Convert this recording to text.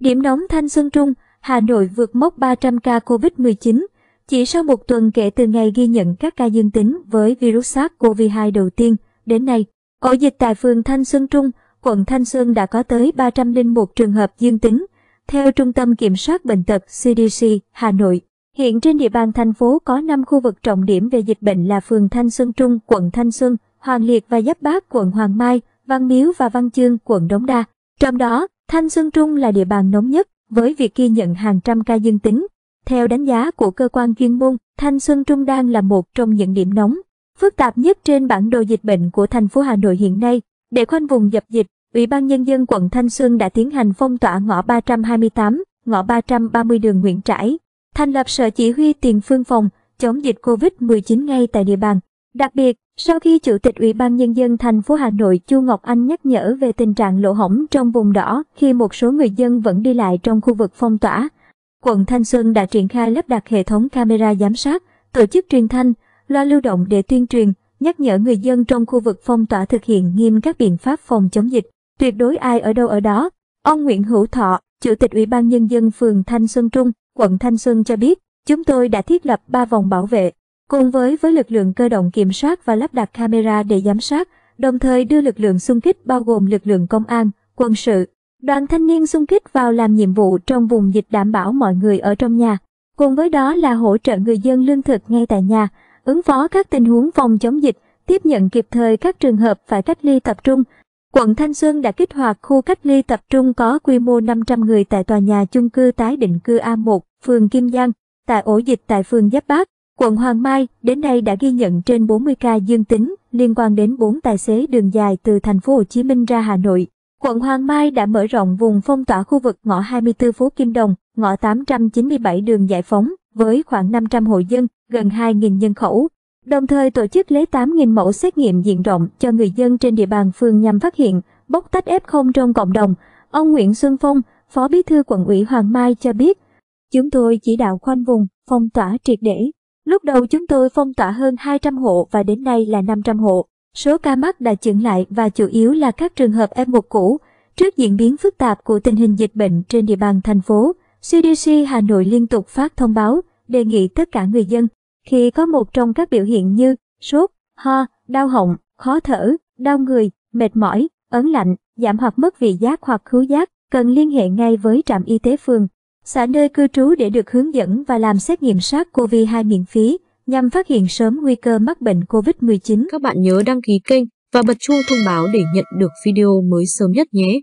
Điểm nóng thanh xuân trung, Hà Nội vượt mốc 300 ca COVID-19. Chỉ sau một tuần kể từ ngày ghi nhận các ca dương tính với virus SARS-CoV-2 đầu tiên, đến nay, ổ dịch tại phường Thanh Xuân Trung, quận Thanh Xuân đã có tới 301 trường hợp dương tính. Theo Trung tâm Kiểm soát Bệnh tật CDC Hà Nội, hiện trên địa bàn thành phố có 5 khu vực trọng điểm về dịch bệnh là phường Thanh Xuân Trung, quận Thanh Xuân, Hoàng Liệt và Giáp Bát, quận Hoàng Mai, Văn Miếu và Văn Chương, quận Đống Đa. Trong đó, Thanh Xuân Trung là địa bàn nóng nhất, với việc ghi nhận hàng trăm ca dương tính. Theo đánh giá của cơ quan chuyên môn, Thanh Xuân Trung đang là một trong những điểm nóng, phức tạp nhất trên bản đồ dịch bệnh của thành phố Hà Nội hiện nay. Để khoanh vùng dập dịch, Ủy ban Nhân dân quận Thanh Xuân đã tiến hành phong tỏa ngõ 328, ngõ 330 đường Nguyễn Trãi, thành lập sở chỉ huy tiền phương phòng, chống dịch COVID-19 ngay tại địa bàn. Đặc biệt, sau khi Chủ tịch Ủy ban Nhân dân thành phố Hà Nội Chu Ngọc Anh nhắc nhở về tình trạng lỗ hỏng trong vùng đỏ khi một số người dân vẫn đi lại trong khu vực phong tỏa, quận Thanh Xuân đã triển khai lắp đặt hệ thống camera giám sát, tổ chức truyền thanh, loa lưu động để tuyên truyền, nhắc nhở người dân trong khu vực phong tỏa thực hiện nghiêm các biện pháp phòng chống dịch, tuyệt đối ai ở đâu ở đó. Ông Nguyễn Hữu Thọ, Chủ tịch Ủy ban Nhân dân phường Thanh Xuân Trung, quận Thanh Xuân cho biết, chúng tôi đã thiết lập 3 vòng bảo vệ, Cùng với với lực lượng cơ động kiểm soát và lắp đặt camera để giám sát, đồng thời đưa lực lượng xung kích bao gồm lực lượng công an, quân sự, đoàn thanh niên xung kích vào làm nhiệm vụ trong vùng dịch đảm bảo mọi người ở trong nhà. Cùng với đó là hỗ trợ người dân lương thực ngay tại nhà, ứng phó các tình huống phòng chống dịch, tiếp nhận kịp thời các trường hợp phải cách ly tập trung. Quận Thanh Xuân đã kích hoạt khu cách ly tập trung có quy mô 500 người tại tòa nhà chung cư tái định cư A1, phường Kim Giang, tại ổ dịch tại phường Giáp Bát. Quận Hoàng Mai đến nay đã ghi nhận trên 40 ca dương tính liên quan đến 4 tài xế đường dài từ thành phố Hồ Chí Minh ra Hà Nội. Quận Hoàng Mai đã mở rộng vùng phong tỏa khu vực ngõ 24 phố Kim Đồng, ngõ 897 đường Giải Phóng với khoảng 500 hộ dân, gần 2.000 nhân khẩu. Đồng thời tổ chức lấy 8.000 mẫu xét nghiệm diện rộng cho người dân trên địa bàn phường nhằm phát hiện, bóc tách F0 trong cộng đồng. Ông Nguyễn Xuân Phong, Phó Bí thư quận ủy Hoàng Mai cho biết, chúng tôi chỉ đạo khoanh vùng, phong tỏa triệt để Lúc đầu chúng tôi phong tỏa hơn 200 hộ và đến nay là 500 hộ. Số ca mắc đã chững lại và chủ yếu là các trường hợp F1 cũ. Trước diễn biến phức tạp của tình hình dịch bệnh trên địa bàn thành phố, CDC Hà Nội liên tục phát thông báo đề nghị tất cả người dân khi có một trong các biểu hiện như sốt, ho, đau họng, khó thở, đau người, mệt mỏi, ấn lạnh, giảm hoặc mất vị giác hoặc khứu giác, cần liên hệ ngay với trạm y tế phường xã nơi cư trú để được hướng dẫn và làm xét nghiệm SARS-CoV-2 miễn phí nhằm phát hiện sớm nguy cơ mắc bệnh COVID-19. Các bạn nhớ đăng ký kênh và bật chuông thông báo để nhận được video mới sớm nhất nhé.